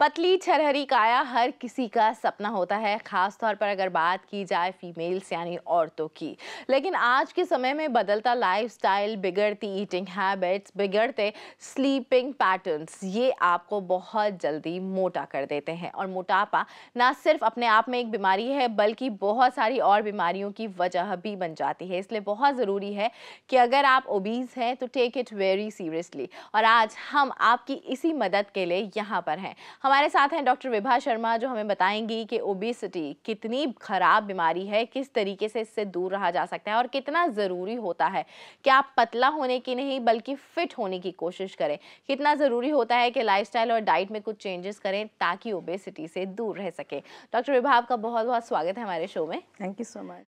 पतली छरहरी काया हर किसी का सपना होता है खास तौर पर अगर बात की जाए फीमेल्स यानी औरतों की लेकिन आज के समय में बदलता लाइफस्टाइल बिगड़ती ईटिंग हैबिट्स बिगड़ते स्लीपिंग पैटर्न्स ये आपको बहुत जल्दी मोटा कर देते हैं और मोटापा ना सिर्फ अपने आप में एक बीमारी है बल्कि बहुत सारी और बीमारियों की वजह भी बन जाती है इसलिए बहुत ज़रूरी है कि अगर आप ओबीज हैं तो टेक इट वेरी सीरियसली और आज हम आपकी इसी मदद के लिए यहाँ पर हैं हमारे साथ हैं डॉक्टर विभा शर्मा जो हमें बताएंगी कि ओबेसिटी कितनी खराब बीमारी है किस तरीके से इससे दूर रहा जा सकता है और कितना ज़रूरी होता है कि आप पतला होने की नहीं बल्कि फिट होने की कोशिश करें कितना ज़रूरी होता है कि लाइफस्टाइल और डाइट में कुछ चेंजेस करें ताकि ओबेसिटी से दूर रह सकें डॉक्टर विभा आपका बहुत बहुत स्वागत है हमारे शो में थैंक यू सो मच